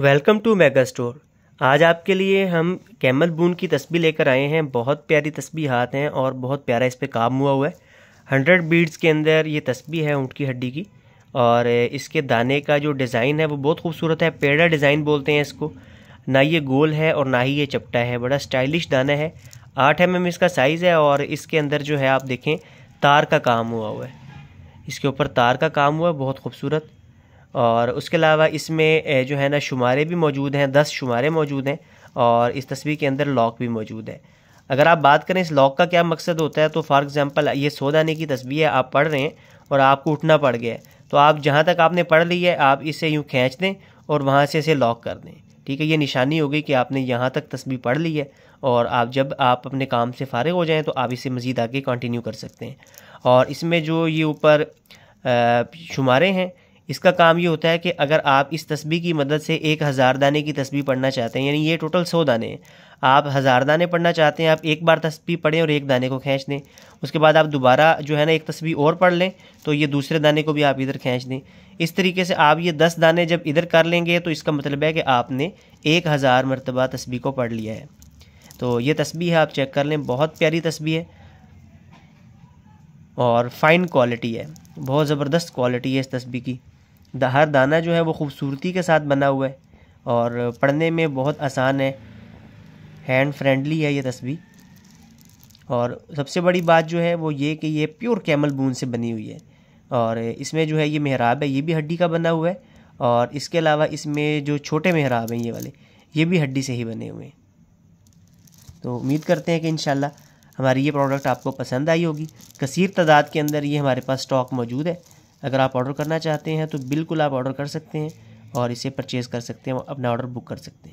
welcome to mega store आज आपके लिए हम कैमल बून की तस्बी लेकर आए हैं बहुत प्यारी तस्बी हाथ हैं और बहुत प्यारा इस पर काम हुआ हुआ है हंड्रेड बीड्स के अंदर ये तस्बी है ऊँट की हड्डी की और इसके दाने का जो डिज़ाइन है वो बहुत खूबसूरत है पेड़ा डिज़ाइन बोलते हैं इसको ना ये गोल है और ना ही ये चपटा है बड़ा स्टाइलिश दाना है आठ एम एम इसका साइज़ है और इसके अंदर जो है आप देखें तार का काम हुआ हुआ है इसके ऊपर तार का काम हुआ है बहुत खूबसूरत और उसके अलावा इसमें जो है ना शुमारे भी मौजूद हैं दस शुमारे मौजूद हैं और इस तस्वीर के अंदर लॉक भी मौजूद है अगर आप बात करें इस लॉक का क्या मकसद होता है तो फॉर एग्ज़ाम्पल ये सोदाने की तस्वीर है आप पढ़ रहे हैं और आपको उठना पड़ गया तो आप जहाँ तक आपने पढ़ ली है आप इसे यूँ खींच दें और वहाँ से इसे लॉक कर दें ठीक है ये निशानी हो गई कि आपने यहाँ तक तस्वीर पढ़ ली है और आप जब आप अपने काम से फारग हो जाएं तो आप इसे मज़ीद आगे कंटिन्यू कर सकते हैं और इसमें जो ये ऊपर शुमारे हैं इसका काम ये होता है कि अगर आप इस तस्बी की मदद से एक हज़ार दाने की तस्बी पढ़ना चाहते हैं यानी ये टोटल सौ दाने हैं आप हज़ार दाने पढ़ना चाहते हैं आप एक बार तस्बी पढ़ें और एक दाने को खींच दें उसके बाद आप दोबारा जो है ना एक तस्बी और पढ़ लें तो ये दूसरे दाने को भी आप इधर खींच दें इस तरीके से आप ये दस दाने जब इधर कर लेंगे तो इसका मतलब है कि आपने एक हज़ार मरतबा तस्बी को पढ़ लिया है तो ये तस्बी है आप चेक कर लें बहुत प्यारी तस्बी है और फ़ाइन क्वालिटी है बहुत ज़बरदस्त क्वालिटी है इस तस्बी की हर दाना जो है वो खूबसूरती के साथ बना हुआ है और पढ़ने में बहुत आसान है हैंड फ्रेंडली है ये तस्वीर और सबसे बड़ी बात जो है वो ये कि ये प्योर कैमल बून से बनी हुई है और इसमें जो है ये मेहराब है ये भी हड्डी का बना हुआ है और इसके अलावा इसमें जो छोटे मेहराब हैं ये वाले ये भी हड्डी से ही बने हुए हैं तो उम्मीद करते हैं कि इन हमारी ये प्रोडक्ट आपको पसंद आई होगी कसर तादाद के अंदर ये हमारे पास स्टॉक मौजूद है अगर आप ऑर्डर करना चाहते हैं तो बिल्कुल आप ऑर्डर कर सकते हैं और इसे परचेज़ कर सकते हैं अपना ऑर्डर बुक कर सकते हैं